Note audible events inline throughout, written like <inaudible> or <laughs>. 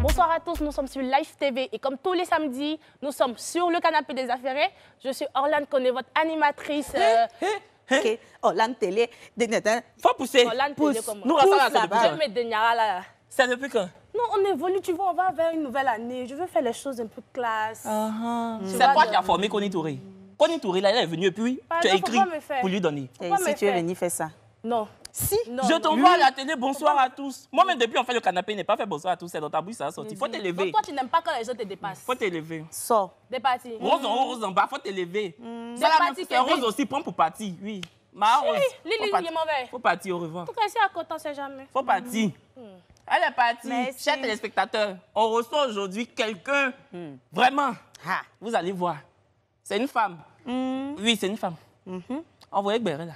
Bonsoir à tous, nous sommes sur Live TV et comme tous les samedis, nous sommes sur le canapé des affaires. Je suis Orlane Conné, votre animatrice. Euh... OK. Orlane Télé. Faut pousser. Télé, Nous, Je me là. C'est depuis quand Non, on évolue, tu vois, on va vers une nouvelle année. Je veux faire les choses un peu classe. Ah, ah. C'est toi qui as formé Connie Touré. Connie Touré, là, elle est venue et puis tu as écrit pour lui donner. Et eh, si tu es venu fais ça Non. Si, non, je t'envoie à la télé, bonsoir à tous. Moi-même, depuis, on fait le canapé, il n'est pas fait bonsoir à tous. C'est dans ta bouche, ça a sorti. Faut t'élever. Toi, tu n'aimes pas quand les gens te dépassent. Faut t'élever. Sors. Des parties. Rose en haut, rose en bas, faut t'élever. Hmm. la partie rose aussi, prends pour partie, oui. Ma rose. Lili, il est mauvais. Faut partir, au revoir. En tout cas, à côté, on sait jamais. Faut partir. Hmm. Elle est partie, chers téléspectateurs, on reçoit aujourd'hui quelqu'un, hmm. vraiment, vous allez voir, c'est une femme. Hmm. Oui, c'est une femme. Mm-hmm. On voit Envoyez Béret, là.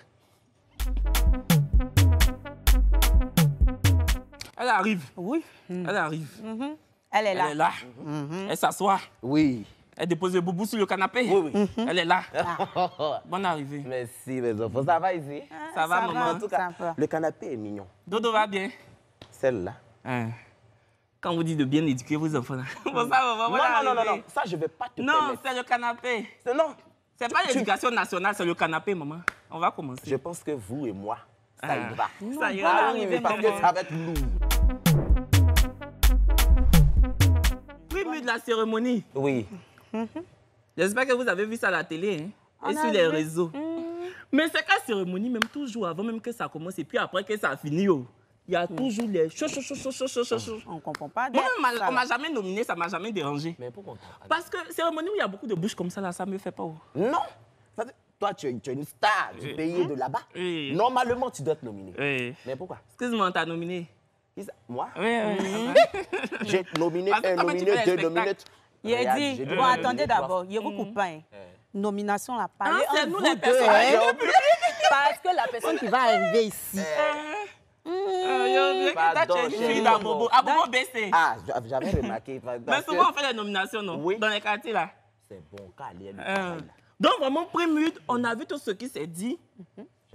Elle arrive. Oui. Hmm. Elle arrive. Mm-hmm. Elle est là. Elle est là. Mm-hmm. Elle s'assoit. Oui. Elle dépose le boubou sur le canapé. Oui, oui. Elle est là. Ah. <laughs> Bonne arrivée. Merci, mes enfants. Ça va ici? ça, va, maman. en tout cas, le canapé est mignon. Dodo va bien? Celle-là. Hein. Quand vous dites de bien éduquer vos enfants, <laughs> non, non, non, non, ça, je ne vais pas te Non, c'est le canapé. Non. C'est pas l'éducation nationale, c'est le canapé, maman. On va commencer. Je pense que vous et moi, ça ah. ira. ça ira. arriver, parce que ça va être lourd. de la cérémonie. Oui. Mm-hmm. J'espère que vous avez vu ça à la télé hein, et sur les réseaux. Mm-hmm. Mais c'est qu'à cérémonie, même toujours avant même que ça commence et puis après que ça finit. Oh il y a hmm. toujours les choses, On ne comprend pas. Moi, on m'a jamais nominé, ça m'a jamais dérangé. Mais pourquoi Parce que moment où il y a beaucoup de bouches comme ça, là, ça me fait pas. Non toi, tu es, tu es, une star du pays de là-bas. Normalement, tu dois être nominé Mais pourquoi Excuse-moi, on t'a nominé. Moi ah ah J'ai nominé un, ah, nominé deux, nominés. Il a dit, bon, attendez d'abord, il y a beaucoup pain. Nomination à parler. c'est nous les personnes. Hein. Parce que la personne qui va arriver ici, ah, j'ai jamais d'Abobo. Abobo baissé. Ah, j'avais remarqué. Mais souvent, on fait des nominations, non Oui. Dans les quartiers, là. C'est bon, calé. Euh, donc, vraiment, prémude, on a vu tout ce qui s'est dit.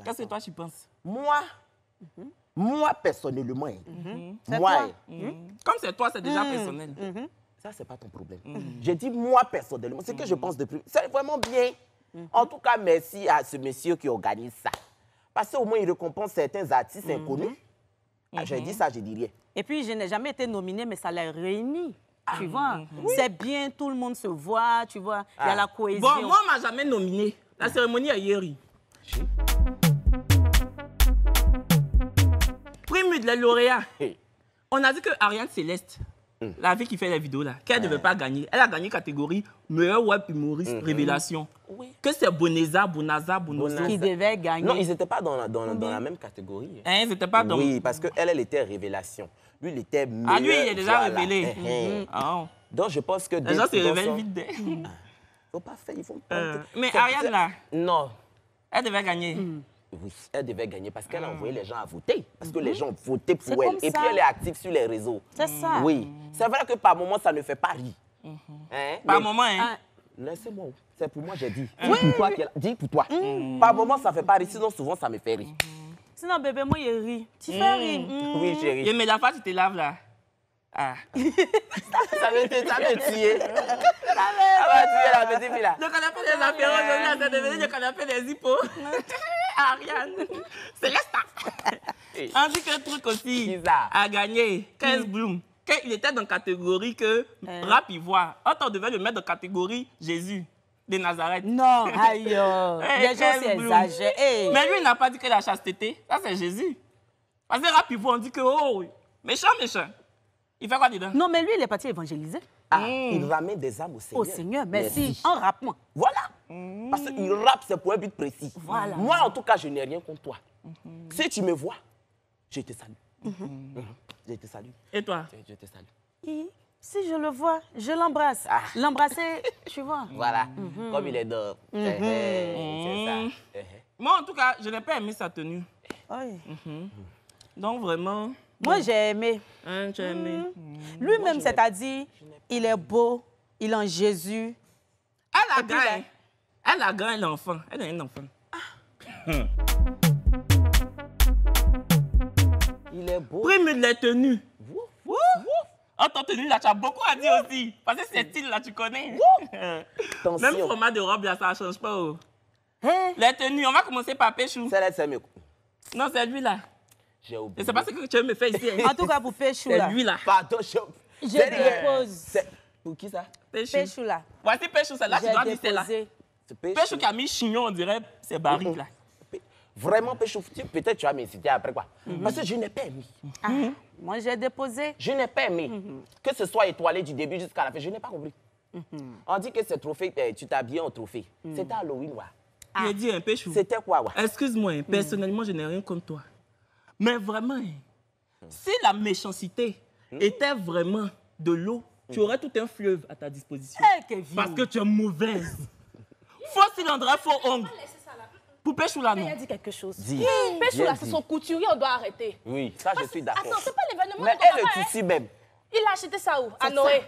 Qu'est-ce que toi, tu penses Moi moi, personnellement, mhm. moi. Mhm. Comme c'est toi, c'est déjà mhm. personnel. Ça, c'est pas ton problème. J'ai dit moi, personnellement. C'est que je pense de plus. C'est vraiment bien. En tout cas, merci à ce monsieur qui organise ça. Parce qu'au moins, il récompense certains artistes inconnus ah, j'ai dit mhm. ça, je dis rien. Et puis, je n'ai jamais été nominée, mais ça l'a réuni. Ah, tu vois, c'est bien, tout le monde se voit, tu vois, il y a ah. la cohésion. Bon, moi, on m'a jamais nominée. La hmm. cérémonie a eu Prime de la lauréat. On a dit que Ariane Céleste, Mm. La vie qui fait les vidéos là, qu'elle ne devait pas gagner. Elle a gagné catégorie meilleur web humoriste mm-hmm. révélation. Que c'est Bonaza Bonaza, Bonaza. Qui devaient gagner. Non, ils n'étaient pas dans la, dans, dans la, même catégorie. Hein, ils n'étaient pas dans. Oui, parce qu'elle, elle était révélation. Lui, il était meilleur. Ah, lui, il est déjà révélé. Eh, eh. Mm-hmm. Ah, oh. Donc, je pense que. Les gens se révèlent vite. Il hein. ne ah. faut pas faire, ils vont. Euh, mais Ariane là. Non. Elle devait gagner. Mm oui, elle devait gagner parce qu'elle a envoyé hmm. les gens à voter. Parce que les hmm. gens votaient pour elle. Et puis elle est active sur les réseaux. C'est ça. Oui. C'est vrai que par moment, ça ne fait pas rire. Hmm. Hein? Par moments, moment, hein? Ah. Laissez-moi. C'est pour moi, j'ai dit. Dis pour toi. Par moment, ça ne fait pas rire. Sinon, souvent, ça me fait rire. Sinon, bébé, moi, je ris. Tu fais rire. Oui, j'ai ri. Mais la fois, tu te laves là. Ah. <laughs> ça veut tuer, ça veut tuer. Ça va ah, bah, tuer la petite fille là. elle fait des apéros, a fait des hippos. <laughs> Ariane, <laughs> c'est l'espace. dit qu'un truc aussi a gagné 15 Bloom, qu'il était dans la catégorie que euh. Autant on devait le mettre dans la catégorie Jésus de Nazareth. Non, <laughs> aïe, oh. eh, les gens eh. Mais lui, il n'a pas dit que la chasteté, ça c'est Jésus. Parce que rap on dit que, oh, méchant, méchant. Il fait quoi dedans? Non, mais lui, il est parti évangéliser il mm. ramène des âmes au Seigneur. Au Seigneur, merci. En rappant. Voilà. Parce qu'il rappe, c'est pour un but précis. Voilà. Moi, en tout cas, je n'ai rien contre toi. Mm-hmm. Si tu me vois, je te salue. Mm-hmm. Mm-hmm. Je te salue. Et toi Je, te salue. si je le vois, je l'embrasse. Ah. L'embrasser, <laughs> tu vois. Voilà. Comme il est d'or. Eh, eh, c'est ça. Eh, Moi, en tout cas, je n'ai pas aimé sa tenue. Oui. Mm. Donc, vraiment. Moi, j'ai aimé. Hein, as hmm. aimé. Lui-même, c'est-à-dire, il est beau, il est en Jésus. Elle a grand, ben, Elle a gagné enfant. Elle a un enfant. Ah. il est beau. Prime les tenues. Wouf, wouf, Ah, ton tenue, là, tu as beaucoup à dire aussi. Parce que c'est style, là, tu connais. <laughs> Même le format de robe, là, ça ne change pas. Oh. Hein? Les on va commencer par Péchou. Celle-là, c'est mieux. Non, c'est lui, là. J'ai oublié. C'est pas ce que tu veux me faire ici. Hein. en tout cas, pour Péchou. C'est lui là. Pardon, je. Je dépose. Pour qui ça Péchou. là. Voici Péchou, celle-là, tu dois dire là Péchou qui a mis chignon, on dirait, c'est Barry mm-hmm. là. Vraiment, Péchou, peut-être tu vas m'inciter après quoi. Mm-hmm. Parce que je n'ai pas aimé. Ah, moi, j'ai déposé. Je n'ai pas aimé. Mm-hmm. Que ce soit étoilé du début jusqu'à la fin, je n'ai pas compris. On dit que ce trophée, euh, tu t'habilles en trophée. Mm. C'était Halloween, ouais. Il a dit un Péchou. C'était quoi, Excuse-moi, hein, mm. personnellement, je n'ai rien contre toi. Mais vraiment, si la méchanceté était vraiment de l'eau, tu aurais tout un fleuve à ta disposition. parce que tu es mauvaise. faux cylindre, hein, faux ongle. Poupée la non. Il a dit quelque chose. Dis. Poupée Choula, c'est son couturier, on doit arrêter. Oui, ça, je suis d'accord. Attends, c'est pas l'événement Mais elle, le tissu même. Il a acheté ça où À Noé.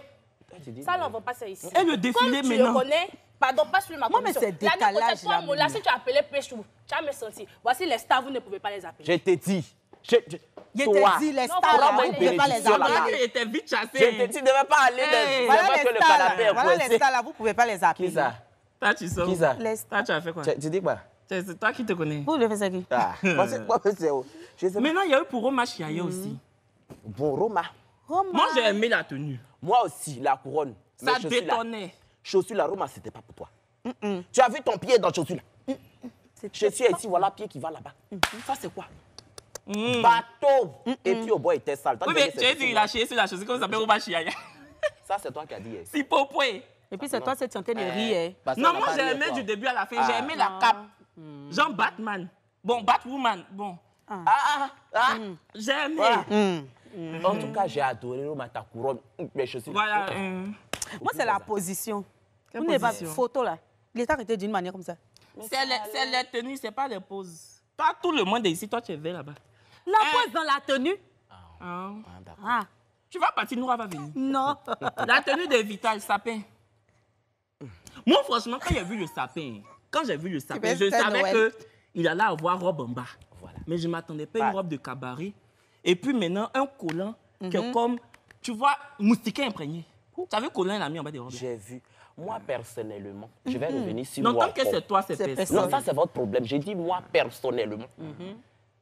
Ça, là, on va passer ici. Elle le défilé, maintenant. Tu le connais, pardon, pas sur ma Moi, mais c'est décalage, là. Toi, si tu appelé Péchou, tu as mes senti. Voici les stars, vous ne pouvez pas les appeler. Je t'ai dit. Je, je... Il dit, les stars, là, vous ne pas les appeler. Il était vite chassé. Je te ne devais pas aller hey. dans les le canapé Voilà les stars, là, vous ne pouvez pas les appeler. Qui ça Toi, tu ça les tu as fait quoi Tu dis quoi C'est toi qui te connais. Vous le faites qui Ah, <laughs> c'est Maintenant, il y a eu pour Roma Chiaye aussi. Mm-hmm. Pour Roma Moi, j'ai aimé la tenue. Moi aussi, la couronne. Ça détonnait. Chaussure, la Roma, c'était pas pour toi. Tu as vu ton pied dans chaussure là Je suis ici, voilà pied qui va là-bas. Ça, c'est quoi Mmh. Bateau. Et puis au bois était sale. Oui, mais tu as dit, qu'il a chié sur la chose. on va chier. Ça, c'est toi qui as dit. Eh. Si popoué. Et puis ah, c'est toi qui tenté de rire. Non, moi, j'ai aimé du début à la fin. Ah. J'ai aimé la cape. Jean mm. Batman. Bon, Batwoman. Bon. Ah, ah, ah. ah. Mm. J'ai aimé. Mm. En tout cas, j'ai adoré ta couronne, mes chaussures. Voilà. Moi, c'est la position. Vous n'avez pas photo là. Il est arrêté d'une manière comme ça. C'est les tenues, c'est pas les poses. Toi, tout le monde est ici, toi, tu es là-bas. La pose hein? dans la tenue. Ah, ah. ah, ah. Tu vas partir, Noura va venir. Non. <laughs> la tenue de Vital, sapin. Moi, franchement, quand j'ai vu le sapin, quand j'ai vu le sapin, je savais qu'il allait avoir robe en bas. Voilà. Mais je ne m'attendais pas à une robe de cabaret. Et puis maintenant, un collant qui est mhm. comme, tu vois, moustiquaire imprégné. Tu vu collant, il a mis en bas des robes. J'ai vu. Moi, ah. personnellement, je vais mhm. revenir sur moi. Non, tant que c'est toi, c'est personne. Non, ça, c'est votre problème. J'ai dit moi, personnellement. Mhm.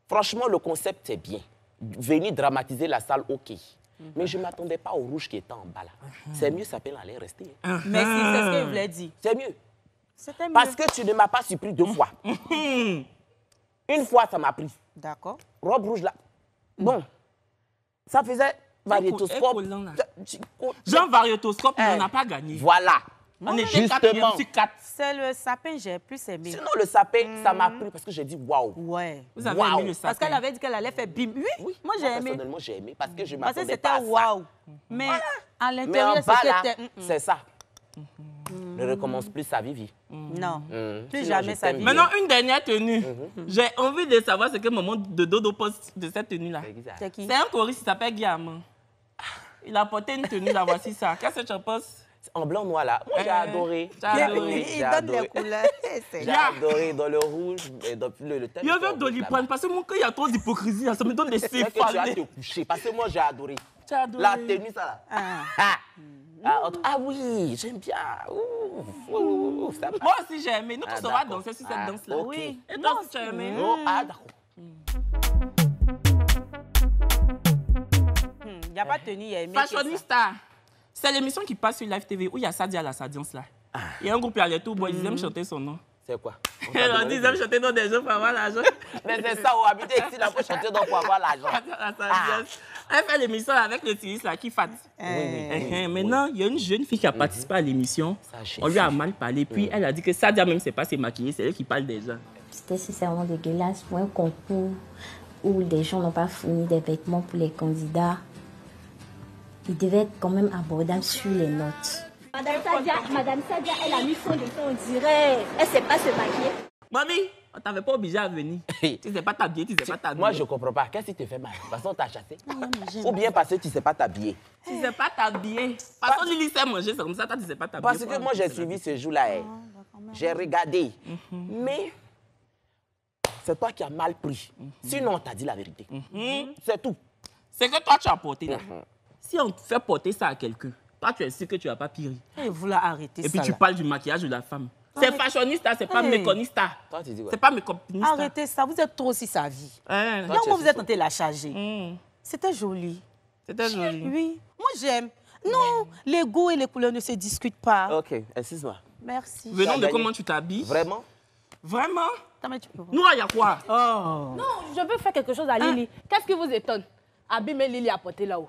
Franchement, le concept est bien. Venir dramatiser la salle, OK. Mais je ne m'attendais pas au rouge qui était en bas là. C'est mieux, ça peut aller rester. Uh-huh. Mais c'est ce que je voulais dire. C'est mieux. Parce que tu ne m'as pas surpris deux fois. <laughs> Une fois, ça m'a pris. D'accord. Robe rouge là. Bon. Ça faisait variétoscope. Jean variétoscope, eh. on n'a pas gagné. Voilà. Justement. C'est le sapin, j'ai plus aimé. Sinon, le sapin, mm. ça m'a plu parce que j'ai dit waouh. Ouais. Vous avez wow. aimé le sapin. Parce qu'elle avait dit qu'elle allait faire bim. Oui, moi j'ai aimé. Personnellement, j'ai aimé parce que je m'attendais pas. Parce c'était waouh. Mm-hmm. Mais à l'intérieur, c'était. Mm-hmm. C'est ça. Mm-hmm. Ne recommence plus sa vie. Mmh. Non, plus jamais sa vie. Maintenant, une dernière tenue. J'ai envie de savoir ce que maman de Dodo pense de cette tenue-là. C'est qui C'est un choriste qui s'appelle Guillaume. Ah. Il a porté une tenue, là, voici ça. Qu'est-ce que tu en penses en blanc noir là. Moi eh, j'ai adoré. J'ai adoré. Il donne les couleurs. J'ai adoré dans le rouge et dans le, le Il y avait Doliprane parce que mon cœur il y a trop d'hypocrisie, ça me donne des céphalées. Tu vas te coucher parce que moi j'ai adoré. J'ai adoré. La tenue ça là. Ah. Mm. Ah, ah, oui, j'aime bien. ouf ça Moi aussi j'ai aimé. Nous tous ah, on va danser sur cette ah, danse là. Oui. Et toi aussi tu as aimé. Non, oh, ah Il n'y hmm. hmm. a pas de tenue, il y a aimé. Fashionista. C'est l'émission qui passe sur Live TV où il y a Sadia la Sadiance là. Ah. Il y a un groupe, qui tout ils mm. aiment chanter son nom. C'est quoi <laughs> ils aiment chanter dans des gens pour avoir l'argent. <laughs> Mais c'est ça, où oh, habiter ici, là, pour chanter dans pour avoir l'argent. La ah. Elle fait l'émission avec le Tiris, qui fait. Eh, eh, maintenant, il y a une jeune fille qui a mhm. participé à l'émission. On lui a mal parlé, puis mhm. elle a dit que Sadia même, c'est pas se maquiller, c'est elle qui parle des gens. C'était sincèrement dégueulasse pour un concours où les gens n'ont pas fourni des vêtements pour les candidats il devait être quand même abordable sur les notes. Madame Sadia, Madame Sadia, elle a mis fond de on dirait. Elle ne sait pas se maquiller. Mamie, on t'avait pas obligé à venir. <laughs> tu ne sais pas t'habiller, tu ne sais pas t'habiller. Moi, je comprends pas. Qu'est-ce qui te fait mal Parce qu'on t'a chassé. Ah, Ou bien parce que tu ne sais pas t'habiller. Tu ne sais pas t'habiller. Parce que lui sait manger, c'est comme ça, toi, tu sais pas t'habiller. Parce que moi, j'ai suivi ce jour-là. Eh. Ah, bah, j'ai regardé. Mhm. Mais c'est toi qui as mal pris. Mhm. Sinon, on t'a dit la vérité. Mhm. C'est tout. C'est que toi, tu as porté. Si on fait porter ça à quelqu'un, toi, tu es sûr que tu vas pas pire. Et eh, vous la arrêtez Et puis tu parles du maquillage de la femme. C'est fashionista, c'est pas méconiste. Eh. méconista. C'est pas méconista. Arrêtez ça, vous êtes trop aussi sa vie. Eh. vous êtes tenté de la charger. Hmm. C'était joli. C'était joli. Oui, moi, j'aime. Non, les goûts et les couleurs ne se discutent pas. OK, excuse-moi. Merci. Venons de comment tu t'habilles. Vraiment Vraiment Non, il y a quoi Non, je veux faire quelque chose à hein? Lily. Qu'est-ce qui vous étonne Abîmer Lily à porter là-haut.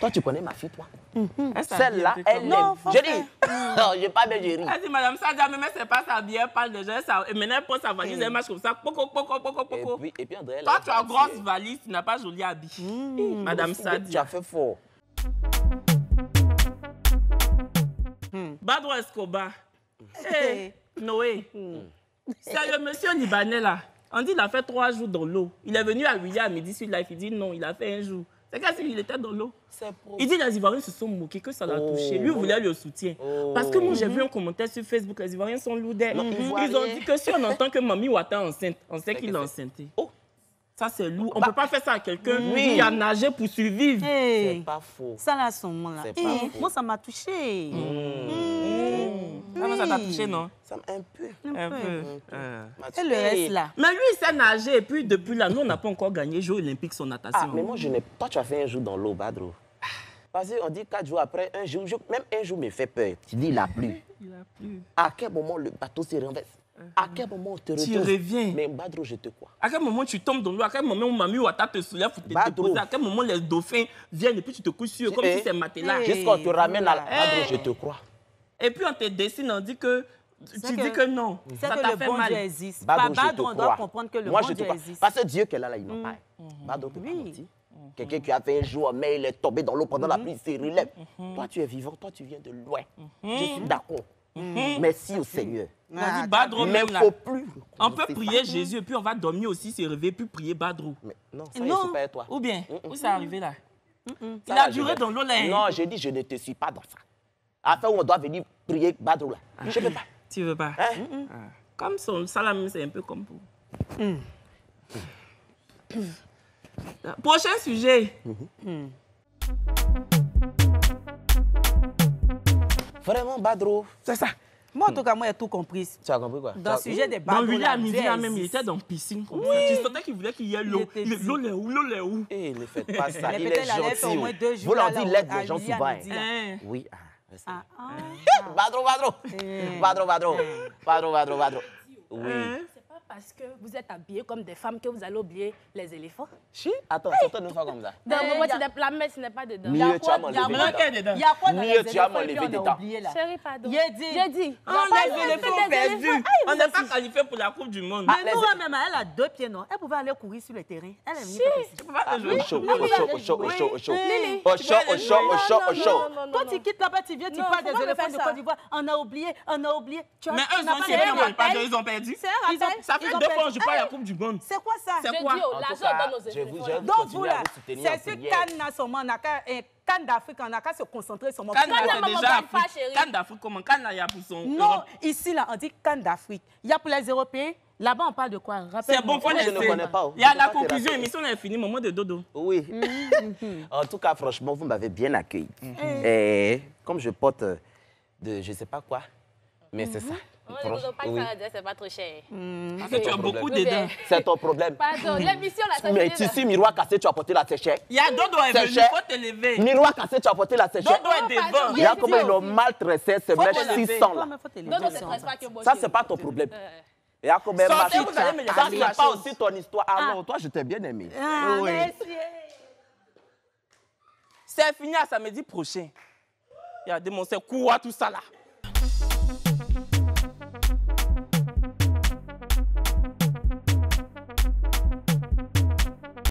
Toi, tu connais ma fille, toi mhm. Celle-là, elle est. Non, je dis, <laughs> non, je parle de Jerry. Elle dit, madame, Sadia, mais c'est pas sa vie, elle parle de Ça, et maintenant, elle prend sa valise, hmm. elle marche comme ça. Poco, poco, poco, poco. Et et puis André, elle Toi, tu as grosse valise, tu n'as pas joli habit. Hmm. Madame Sadia. Tu as fait faux. Hmm. Badro Escobar. Hé, Noé. C'est le monsieur libanais, là. On dit qu'il a fait trois jours dans l'eau. Il est venu à William à midi sur life. Il dit non, il a fait un jour. C'est quand il était dans l'eau. Il dit les Ivoiriens se sont moqués que ça l'a oh. touché. Lui voulait le soutien. Oh. Parce que moi, j'ai vu mhm. un commentaire sur Facebook, les Ivoiriens sont lourds. Mhm. Ils ont dit que si on entend que Mamie Ouattara est enceinte, on sait qu'il est enceinte. Oh. Ça, c'est lourd. On ne bah. peut pas faire ça à quelqu'un il mhm. qui a nagé pour survivre. c'est pas faux. Ça, là, son moment-là. moi, ça m'a touché ça mais ça t'a touché, non Ça un peu. Un, peu. Euh. le eh, reste, là Mais lui, il sait nager. Et puis, depuis là, nous, on n'a pas encore gagné Jeux olympiques sur natation. Ah, mais moi, je n'ai pas... Toi, tu as fait un jour dans l'eau, Badro. Parce qu'on dit quatre jours après, un jour, même un jour me fait peur. Tu dis, il a plu. Il a plus. À quel moment le bateau se renverse à quel moment on te retrouve Tu reviens. Mais Badro, je te crois. À quel moment tu tombes dans l'eau À quel moment Mamie Ouatta te soulève pour te déposer À quel moment les dauphins viennent et puis tu te couches sur comme eh. si c'est matelas Jusqu'à te eh, ramène à Badro, je te crois. Et puis on te dessine, on dit que tu dis que non. C'est que le fait bon mal. Dieu existe. Badrou, on doit comprendre que le Moi, je Dieu existe. Parce que Dieu qu'elle a là, il me mm. parle. Mm. Badrou, tu mm. Quelqu'un qui a fait un jour, mais il est tombé dans l'eau pendant la mm-hmm. pluie, il s'est relève. Mm-hmm. Mm-hmm. Toi, tu es vivant, toi, tu viens de loin. Je suis d'accord. Merci au Seigneur. Ah, mais il faut plus. On peut prier Jésus, et puis on va dormir aussi, se réveiller, puis prier Badrou. non, ça pas toi. Ou bien, où est arrivé là Il a duré dans l'eau là. Hein? Non, je dis, je ne te suis pas dans ça afin où on doit venir prier Badrou là. Ah, je ne veux pas. Tu veux pas hein? ah. Comme son salam, c'est un peu comme vous. Mm. Prochain sujet. -hmm. Vraiment, Badrou. C'est ça. Moi, en tout cas, moi, j'ai tout compris. Tu as compris quoi Dans le sujet mm. des Badrou... Dans William, à midi, même, il était dans piscine oui. Tu sentais qu'il voulait qu'il y ait l'eau. L'eau, l'eau, où L'eau, l'eau, où Eh, ne faites pas ça. il est gentil. Vous leur dites l'aide des gens souvent. Hein. Oui. Ah. Badro, badro, badro, badro, badro, badro. parce que vous êtes habillés comme des femmes que vous allez oublier les éléphants Si Attends, surtout nous faire comme ça. Non, mais moi, la messe n'est pas dedans. Il y a quoi dedans Il y a quoi dans les éléphants qu'on a oublié là Chérie, pardon. J'ai dit. J'ai dit. Ah, ah, on les éléphants perdus. On n'est pas qualifiés pour la Coupe du Monde. Ah, mais nous, même, elle a deux pieds, non Elle pouvait aller courir sur le terrain. Elle est venue faire Au chaud, au chaud, au chaud, au chaud, au chaud. Au chaud, au oh, chaud, oh, au chaud, au oh, chaud. Quand tu quittes là-bas, tu viens, tu parles des éléphants de Côte d'Ivoire. On a oublié, on a oublié. Mais eux, ils ont perdu. Ils ont perdu. Ça deux fois, du Monde. C'est quoi ça C'est quoi L'argent Donc vous c'est ce canne seulement, eh, Cannes d'Afrique, on a qu'à se concentrer sur mon Cannes d'Afrique. d'Afrique, comment il y a pour son. Non, ici, là, on dit Cannes d'Afrique. Il y a pour les Européens. Là-bas, on parle de quoi C'est bon, on je ne connais pas. Il y a la conclusion, l'émission est finie, moment de dodo. Oui. <laughs> Mm-hmm. en tout cas, franchement, vous m'avez bien accueilli. Mm-hmm. Et eh, comme je porte euh, de je ne sais pas quoi, mais c'est ça. Mm-hmm. On ne pas oui. que ça, c'est pas trop cher. Mmh. Parce que tu as beaucoup dedans. C'est ton problème. Pardon, mm-hmm. l'émission, là, ça Mais tu sais, miroir cassé, tu as porté la séchée. Il y a Dodo est venu, faut te lever. Miroir cassé, tu as porté la séchée. Dodo est devant. Il y a comme mal l'ont c'est ce mèche 600 là. Dodo, c'est pas Ça, c'est pas ton problème. Euh. Il y a combien de Ça, c'est pas aussi ton histoire. Ah non, toi, je t'ai bien aimé. Ah, merci. C'est fini à samedi prochain. Il y a démontré quoi, tout ça là.